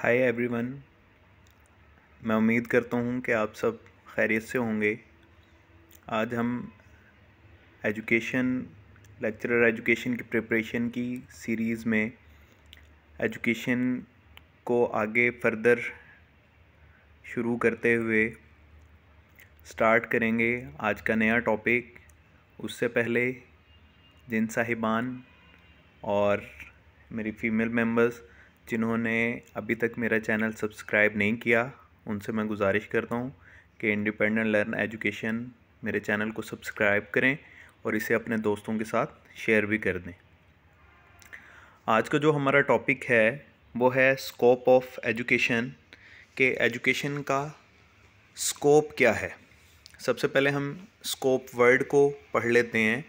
hi everyone मैं उम्मीद करता हूँ कि आप सब खैरियत से होंगे आज हम एजुकेशन लेक्चरर एजुकेशन की प्रिपरेशन की सीरीज़ में एजुकेशन को आगे फर्दर शुरू करते हुए स्टार्ट करेंगे आज का नया टॉपिक उससे पहले जिन साहिबान और मेरी फ़ीमेल मेंबर्स जिन्होंने अभी तक मेरा चैनल सब्सक्राइब नहीं किया उनसे मैं गुजारिश करता हूँ कि इंडिपेंडेंट लर्न एजुकेशन मेरे चैनल को सब्सक्राइब करें और इसे अपने दोस्तों के साथ शेयर भी कर दें आज का जो हमारा टॉपिक है वो है स्कोप ऑफ एजुकेशन के एजुकेशन का स्कोप क्या है सबसे पहले हम स्कोप वर्ड को पढ़ लेते हैं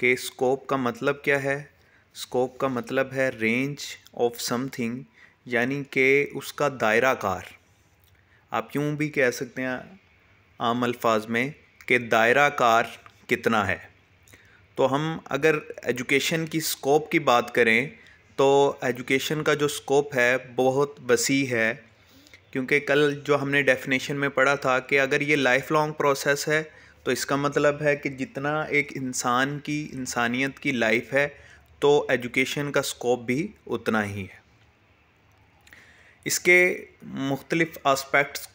कि स्कोप का मतलब क्या है स्कोप का मतलब है रेंज ऑफ समथिंग यानी कि उसका दायरा कार आप यूँ भी कह सकते हैं आम अल्फाज में कि दायरा कार कितना है तो हम अगर एजुकेशन की स्कोप की बात करें तो एजुकेशन का जो स्कोप है बहुत वसी है क्योंकि कल जो हमने डेफिनेशन में पढ़ा था कि अगर ये लाइफ लॉन्ग प्रोसेस है तो इसका मतलब है कि जितना एक इंसान की इंसानियत की लाइफ है तो एजुकेशन का स्कोप भी उतना ही है इसके मुख्तलिफ आस्पेक्ट्स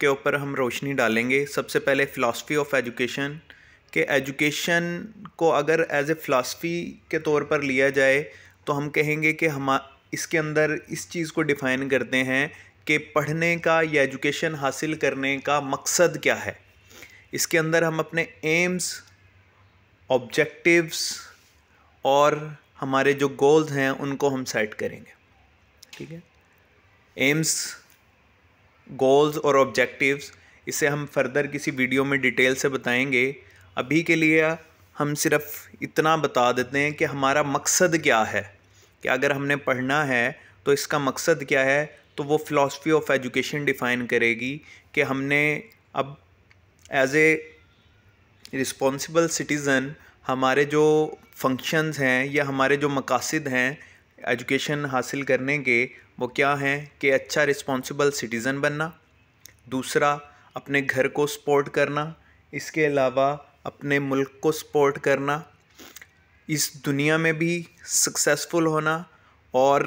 के ऊपर हम रोशनी डालेंगे सबसे पहले फ़िलासफ़ी ऑफ एजुकेशन के एजुकेशन को अगर एज ए फ़िलासफ़ी के तौर पर लिया जाए तो हम कहेंगे कि हम इसके अंदर इस चीज़ को डिफ़ाइन करते हैं कि पढ़ने का या एजुकेशन हासिल करने का मकसद क्या है इसके अंदर हम अपने एम्स ऑब्जेक्टिव्स और हमारे जो गोल्स हैं उनको हम सेट करेंगे ठीक है एम्स गोल्स और ऑब्जेक्टिव्स इसे हम फर्दर किसी वीडियो में डिटेल से बताएंगे अभी के लिए हम सिर्फ इतना बता देते हैं कि हमारा मकसद क्या है कि अगर हमने पढ़ना है तो इसका मकसद क्या है तो वो फ़िलासफ़ी ऑफ एजुकेशन डिफ़ाइन करेगी कि हमने अब एज ए रिस्पॉन्सिबल सिटीज़न हमारे जो फंक्शंस हैं या हमारे जो मकासद हैं एजुकेशन हासिल करने के वो क्या हैं कि अच्छा रिस्पॉन्सिबल सिटीज़न बनना दूसरा अपने घर को सपोर्ट करना इसके अलावा अपने मुल्क को सपोर्ट करना इस दुनिया में भी सक्सेसफुल होना और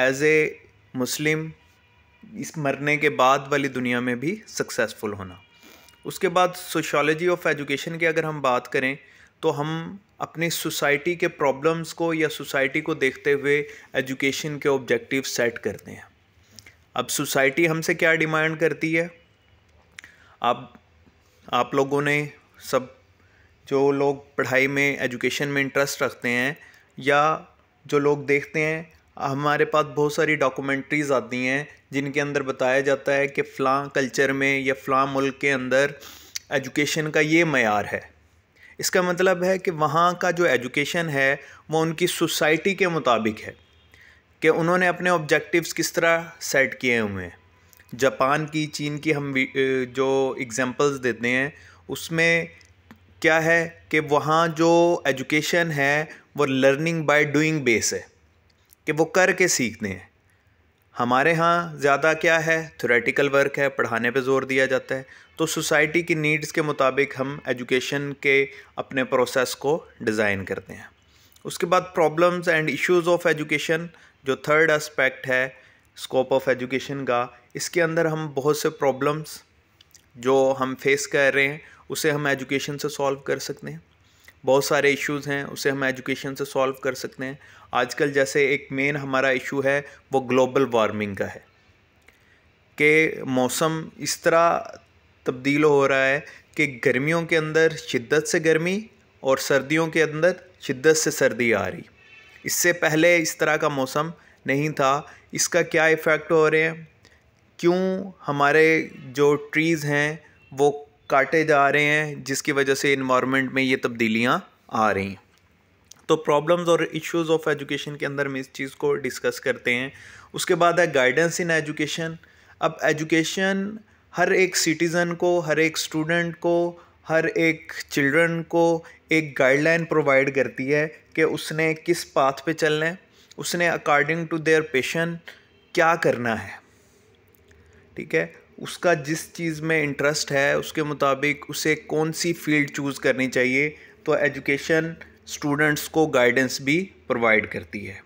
एज ए मुस्लिम इस मरने के बाद वाली दुनिया में भी सक्सेसफुल होना उसके बाद सोशोलॉजी ऑफ एजुकेशन की अगर हम बात करें तो हम अपने सोसाइटी के प्रॉब्लम्स को या सोसाइटी को देखते हुए एजुकेशन के ऑब्जेक्टिव सेट करते हैं अब सोसाइटी हमसे क्या डिमांड करती है आप आप लोगों ने सब जो लोग पढ़ाई में एजुकेशन में इंटरेस्ट रखते हैं या जो लोग देखते हैं हमारे पास बहुत सारी डॉक्यूमेंट्रीज़ आती हैं जिनके अंदर बताया जाता है कि फ़लाँ कल्चर में या फ़लाँ मुल्क के अंदर एजुकेशन का ये मैार है इसका मतलब है कि वहाँ का जो एजुकेशन है वो उनकी सोसाइटी के मुताबिक है कि उन्होंने अपने ऑब्जेक्टिव्स किस तरह सेट किए हुए हैं जापान की चीन की हम जो एग्ज़ाम्पल्स देते हैं उसमें क्या है कि वहाँ जो एजुकेशन है वो लर्निंग बाय डूइंग बेस है कि वो करके सीखते हैं हमारे यहाँ ज़्यादा क्या है थोरेटिकल वर्क है पढ़ाने पे जोर दिया जाता है तो सोसाइटी की नीड्स के मुताबिक हम एजुकेशन के अपने प्रोसेस को डिज़ाइन करते हैं उसके बाद problems and issues of education जो थर्ड एस्पेक्ट है स्कोप ऑफ एजुकेशन का इसके अंदर हम बहुत से प्रॉब्लम्स जो हम फेस कर रहे हैं उसे हम एजुकेशन से सॉल्व कर सकते हैं बहुत सारे इश्यूज़ हैं उसे हम एजुकेशन से सॉल्व कर सकते हैं आजकल जैसे एक मेन हमारा इशू है वो ग्लोबल वार्मिंग का है कि मौसम इस तरह तब्दील हो रहा है कि गर्मियों के अंदर शिद्दत से गर्मी और सर्दियों के अंदर शिद्दत से सर्दी आ रही इससे पहले इस तरह का मौसम नहीं था इसका क्या इफ़ेक्ट हो रहे हैं क्यों हमारे जो ट्रीज़ हैं वो काटे जा रहे हैं जिसकी वजह से इन्वामेंट में ये तब्दीलियाँ आ रही हैं तो प्रॉब्लम्स और इश्यूज ऑफ एजुकेशन के अंदर हम इस चीज़ को डिस्कस करते हैं उसके बाद है गाइडेंस इन एजुकेशन अब एजुकेशन हर एक सिटीज़न को हर एक स्टूडेंट को हर एक चिल्ड्रन को एक गाइडलाइन प्रोवाइड करती है कि उसने किस पाथ पे चलना है उसने अकॉर्डिंग टू देयर पेशन क्या करना है ठीक है उसका जिस चीज़ में इंटरेस्ट है उसके मुताबिक उसे कौन सी फील्ड चूज़ करनी चाहिए तो एजुकेशन स्टूडेंट्स को गाइडेंस भी प्रोवाइड करती है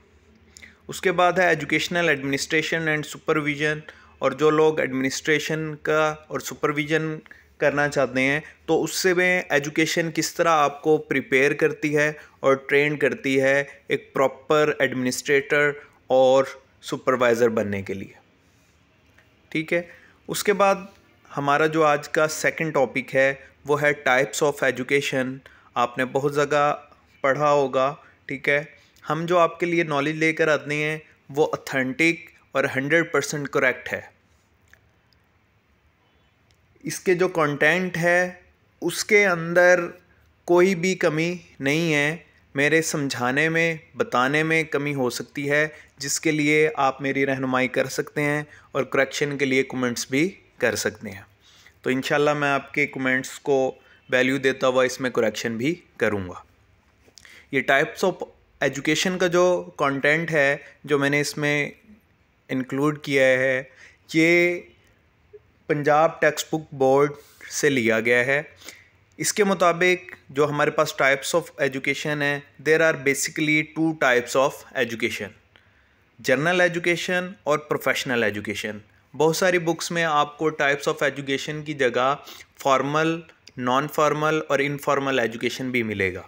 उसके बाद है एजुकेशनल एडमिनिस्ट्रेशन एंड सुपरविज़न और जो लोग एडमिनिस्ट्रेशन का और सुपरविज़न करना चाहते हैं तो उससे में एजुकेशन किस तरह आपको प्रिपेयर करती है और ट्रेन करती है एक प्रॉपर एडमिनिस्ट्रेटर और सुपरवाइज़र बनने के लिए ठीक है उसके बाद हमारा जो आज का सेकंड टॉपिक है वो है टाइप्स ऑफ एजुकेशन आपने बहुत जगह पढ़ा होगा ठीक है हम जो आपके लिए नॉलेज लेकर आते हैं वो अथेंटिक और हंड्रेड परसेंट करेक्ट है इसके जो कंटेंट है उसके अंदर कोई भी कमी नहीं है मेरे समझाने में बताने में कमी हो सकती है जिसके लिए आप मेरी रहनुमाई कर सकते हैं और करेक्शन के लिए कमेंट्स भी कर सकते हैं तो इन मैं आपके कमेंट्स को वैल्यू देता हुआ इसमें करेक्शन भी करूँगा ये टाइप्स ऑफ एजुकेशन का जो कंटेंट है जो मैंने इसमें इंक्लूड किया है ये पंजाब टेक्स्ट बुक बोर्ड से लिया गया है इसके मुताबिक जो हमारे पास टाइप्स ऑफ एजुकेशन है there are basically two types of education general education और प्रोफेशनल एजुकेशन बहुत सारी बुक्स में आपको टाइप्स ऑफ एजुकेशन की जगह फॉर्मल नॉन फॉर्मल और इनफॉर्मल एजुकेशन भी मिलेगा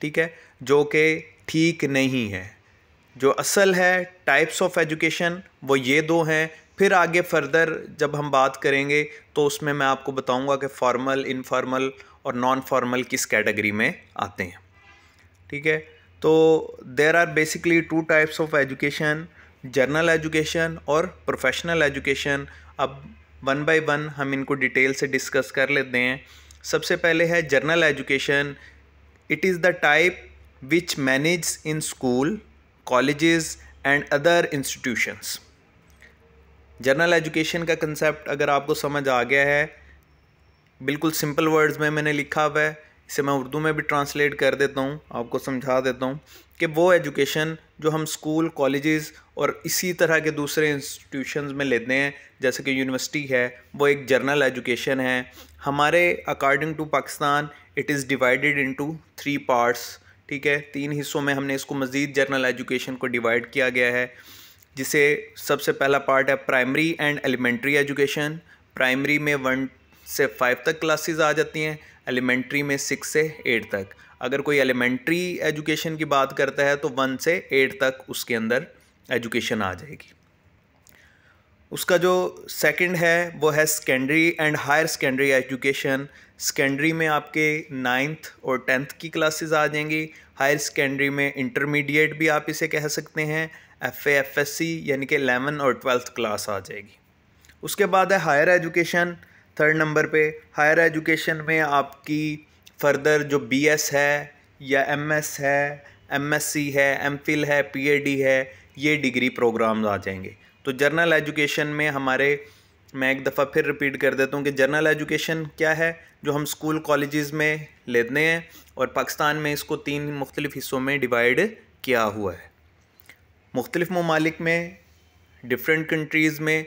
ठीक है जो कि ठीक नहीं है जो असल है टाइप्स ऑफ एजुकेशन वो ये दो हैं फिर आगे फर्दर जब हम बात करेंगे तो उसमें मैं आपको बताऊंगा कि फॉर्मल इनफॉर्मल और नॉन फॉर्मल किस कैटेगरी में आते हैं ठीक है तो there are basically two types of education general education और प्रोफेशनल एजुकेशन अब वन बाय वन हम इनको डिटेल से डिस्कस कर लेते हैं सबसे पहले है general education it is the type which manage in school college and other institutions general education का कंसेप्ट अगर आपको समझ आ गया है बिल्कुल सिंपल वर्ड्स में मैंने लिखा हुआ है इसे मैं उर्दू में भी ट्रांसलेट कर देता हूँ आपको समझा देता हूँ कि वो एजुकेशन जो हम स्कूल कॉलेजेस और इसी तरह के दूसरे इंस्टीट्यूशंस में लेते हैं जैसे कि यूनिवर्सिटी है वो एक जर्नल एजुकेशन है हमारे according to Pakistan it is divided into three parts ठीक है तीन हिस्सों में हमने इसको मज़ीद जर्नल एजुकेशन को डिवाइड किया गया है जिसे सबसे पहला पार्ट है primary and elementary education primary में वन से फाइव तक क्लासेस आ जाती हैं एलिमेंट्री में सिक्स से एट तक अगर कोई एलिमेंट्री एजुकेशन की बात करता है तो वन से एट तक उसके अंदर एजुकेशन आ जाएगी उसका जो सेकंड है वो है secondary and higher secondary education secondary में आपके नाइन्थ और टेंथ की क्लासेस आ जाएंगी हायर सेकेंडरी में इंटरमीडिएट भी आप इसे कह सकते हैं एफ एफ एस सी यानी कि एलेवन और ट्वेल्थ क्लास आ जाएगी उसके बाद है हायर एजुकेशन थर्ड नंबर पे हायर एजुकेशन में आपकी फर्दर जो बी एस है या एम एस है एम एस सी है एम फिल है पी ए डी है ये डिग्री प्रोग्राम्स आ जाएंगे तो जर्नल एजुकेशन में हमारे मैं एक दफ़ा फिर रिपीट कर देता हूँ कि जर्नल एजुकेशन क्या है जो हम स्कूल कॉलेज़ में लेते हैं और पाकिस्तान में इसको तीन मुख्तलिफ़ हिस्सों में डिवाइड किया हुआ है मुख्तलिफ़ ममालिक में डिफरेंट कंट्रीज़ में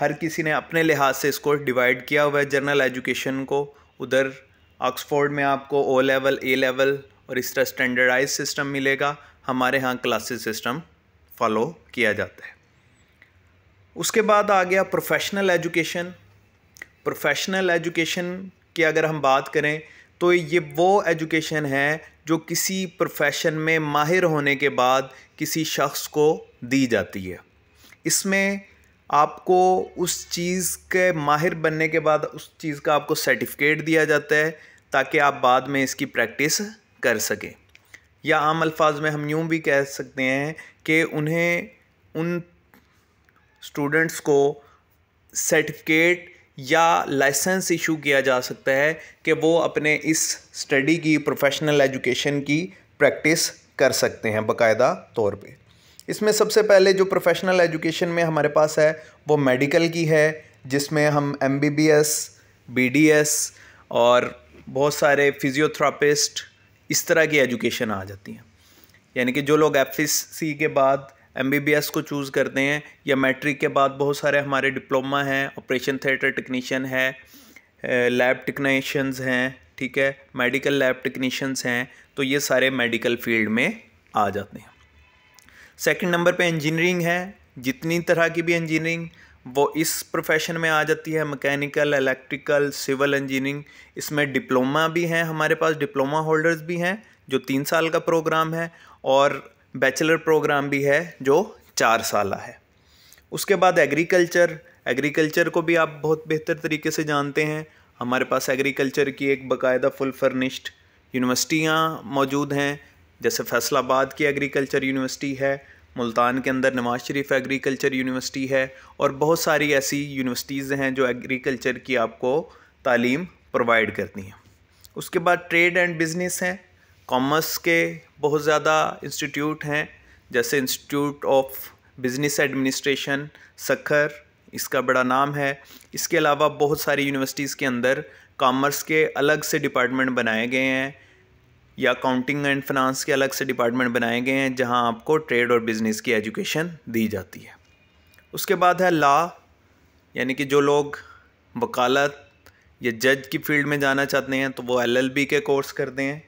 हर किसी ने अपने लिहाज से इसको डिवाइड किया हुआ है जनरल एजुकेशन को उधर ऑक्सफोर्ड में आपको ओ लेवल ए लेवल और इस तरह स्टैंडर्डाइज सिस्टम मिलेगा हमारे यहाँ क्लासेस सिस्टम फॉलो किया जाता है उसके बाद आ गया प्रोफेशनल एजुकेशन प्रोफेशनल एजुकेशन की अगर हम बात करें तो ये वो एजुकेशन है जो किसी प्रोफेशन में माहिर होने के बाद किसी शख्स को दी जाती है इसमें आपको उस चीज़ के माहिर बनने के बाद उस चीज़ का आपको सर्टिफिकेट दिया जाता है ताकि आप बाद में इसकी प्रैक्टिस कर सकें या आम अल्फाज में हम यूँ भी कह सकते हैं कि उन्हें उन स्टूडेंट्स को सर्टिफिकेट या लाइसेंस इशू किया जा सकता है कि वो अपने इस स्टडी की प्रोफेशनल एजुकेशन की प्रैक्टिस कर सकते हैं बाकायदा तौर पे इसमें सबसे पहले जो प्रोफेशनल एजुकेशन में हमारे पास है वो मेडिकल की है जिसमें हम M B B S B D S और बहुत सारे फिजियोथेरापिस्ट इस तरह की एजुकेशन आ जाती हैं यानी कि जो लोग एफ के बाद एम को चूज़ करते हैं या मैट्रिक के बाद बहुत सारे हमारे डिप्लोमा हैं ऑपरेशन थिएटर टेक्नीशियन है लैब टेक्नीशियंस हैं ठीक है मेडिकल लैब टेक्नीशियंस हैं तो ये सारे मेडिकल फील्ड में आ जाते हैं सेकंड नंबर पे इंजीनियरिंग है जितनी तरह की भी इंजीनियरिंग वो इस प्रोफेशन में आ जाती है मैकेनिकल इलेक्ट्रिकल सिविल इंजीनियरिंग इसमें डिप्लोमा भी हैं हमारे पास डिप्लोमा होल्डर्स भी हैं जो तीन साल का प्रोग्राम है और बैचलर प्रोग्राम भी है जो चार साल है उसके बाद एग्रीकल्चर एग्रीकल्चर को भी आप बहुत बेहतर तरीके से जानते हैं हमारे पास एग्रीकल्चर की एक बाकायदा फुल फर्निश्ड यूनिवर्सिटियाँ मौजूद हैं जैसे फैसलाबाद की एग्रीकल्चर यूनिवर्सिटी है मुल्तान के अंदर नवाज शरीफ एग्रीकल्चर यूनिवर्सिटी है और बहुत सारी ऐसी यूनिवर्सिटीज़ हैं जो एग्रीकल्चर की आपको तालीम प्रोवाइड करती हैं उसके बाद ट्रेड एंड बिज़नेस हैं कॉमर्स के बहुत ज़्यादा इंस्टीट्यूट हैं जैसे institute of business administration Sukkur इसका बड़ा नाम है इसके अलावा बहुत सारी यूनिवर्सिटीज़ के अंदर कॉमर्स के अलग से डिपार्टमेंट बनाए गए हैं या अकाउंटिंग एंड फाइनेंस के अलग से डिपार्टमेंट बनाए गए हैं जहां आपको ट्रेड और बिज़नेस की एजुकेशन दी जाती है उसके बाद है लॉ यानी कि जो लोग वकालत या जज की फील्ड में जाना चाहते हैं तो वो एलएलबी के कोर्स करते हैं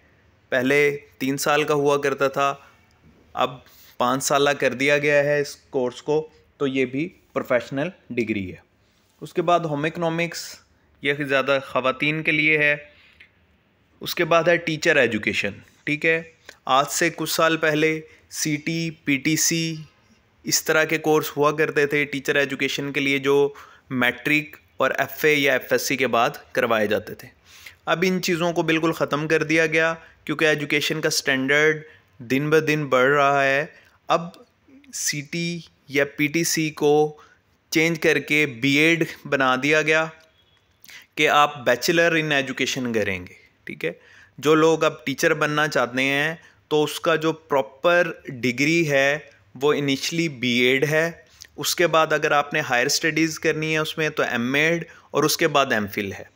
पहले तीन साल का हुआ करता था अब पाँच साल कर दिया गया है इस कोर्स को तो ये भी प्रोफेशनल डिग्री है उसके बाद होम इकनॉमिक्स ये ज़्यादा ख़वान के लिए है उसके बाद है टीचर एजुकेशन ठीक है आज से कुछ साल पहले टी सी इस तरह के कोर्स हुआ करते थे टीचर एजुकेशन के लिए जो मैट्रिक और ए या सी के बाद करवाए जाते थे अब इन चीज़ों को बिल्कुल ख़त्म कर दिया गया क्योंकि एजुकेशन का स्टैंडर्ड दिन ब दिन बढ़ रहा है अब टी या सी को चेंज करके एड बना दिया गया कि आप बैचलर इन एजुकेशन करेंगे ठीक है जो लोग अब टीचर बनना चाहते हैं तो उसका जो प्रॉपर डिग्री है वो इनिशली बीएड है उसके बाद अगर आपने हायर स्टडीज़ करनी है उसमें तो एम और उसके बाद एम है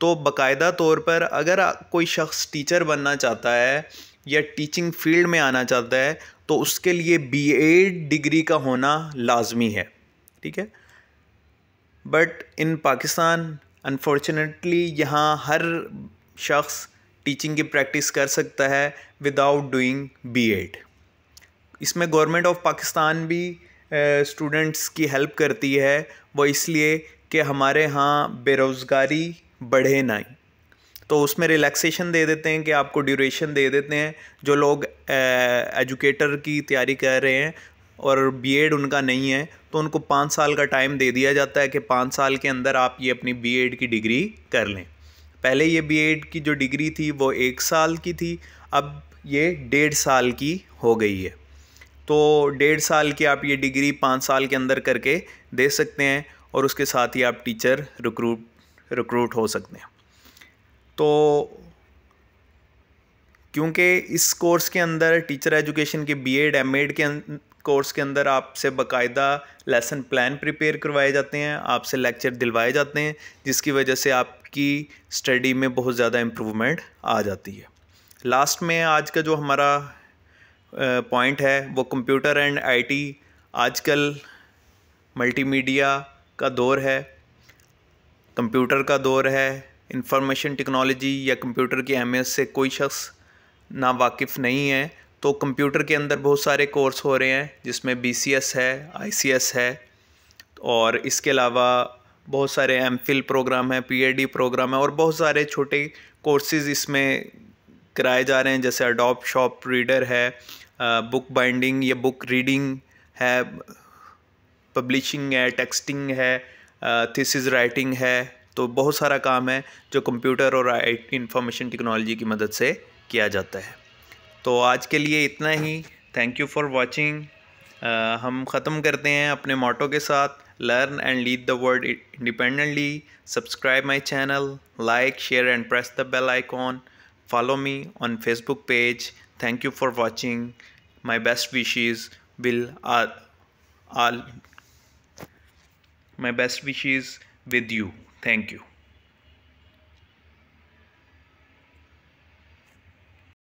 तो बाकायदा तौर पर अगर कोई शख्स टीचर बनना चाहता है या टीचिंग फील्ड में आना चाहता है तो उसके लिए बीएड डिग्री का होना लाजमी है ठीक है बट इन पाकिस्तान अनफॉर्चुनेटली यहाँ हर शख्स टीचिंग की प्रैक्टिस कर सकता है विदाउट डूइंग बी एड इसमें गवर्नमेंट ऑफ पाकिस्तान भी स्टूडेंट्स की हेल्प करती है वो इसलिए कि हमारे यहाँ बेरोज़गारी बढ़े ना तो उसमें रिलैक्सेशन दे देते हैं कि आपको ड्यूरेशन दे देते हैं जो लोग एजुकेटर की तैयारी कर रहे हैं और बीएड उनका नहीं है तो उनको पाँच साल का टाइम दे दिया जाता है कि पाँच साल के अंदर आप ये अपनी बीएड की डिग्री कर लें पहले ये एड की जो डिग्री थी वो एक साल की थी अब ये डेढ़ साल की हो गई है तो डेढ़ साल की आप ये डिग्री पाँच साल के अंदर करके दे सकते हैं और उसके साथ ही आप टीचर रिक्रूट रिक्रूट हो सकते हैं तो क्योंकि इस कोर्स के अंदर टीचर एजुकेशन के बीएड एमएड के अं-, कोर्स के अंदर आपसे बकायदा लेसन प्लान प्रिपेयर करवाए जाते हैं आपसे लेक्चर दिलवाए जाते हैं जिसकी वजह से आपकी स्टडी में बहुत ज़्यादा इम्प्रूवमेंट आ जाती है लास्ट में आज का जो हमारा पॉइंट है वो कंप्यूटर एंड आईटी आजकल मल्टीमीडिया का दौर है कंप्यूटर का दौर है इंफॉर्मेशन टेक्नोलॉजी या कंप्यूटर की अहमियत से कोई शख्स ना वाकिफ़ नहीं है तो कंप्यूटर के अंदर बहुत सारे कोर्स हो रहे हैं जिसमें बी है आई है और इसके अलावा बहुत सारे एम प्रोग्राम है पी प्रोग्राम है और बहुत सारे छोटे कोर्सेज इसमें कराए जा रहे हैं जैसे अडोप शॉप रीडर है बुक बाइंडिंग या बुक रीडिंग है पब्लिशिंग है टेक्सटिंग है थीसिस राइटिंग है तो बहुत सारा काम है जो कंप्यूटर और इंफॉर्मेशन टेक्नोलॉजी की मदद से किया जाता है तो आज के लिए इतना ही थैंक यू फॉर वॉचिंग हम ख़त्म करते हैं अपने मोटो के साथ learn and lead the world independently subscribe my channel like share and press the bell icon follow me on Facebook page thank you for watching my best wishes will my best wishes with you thank you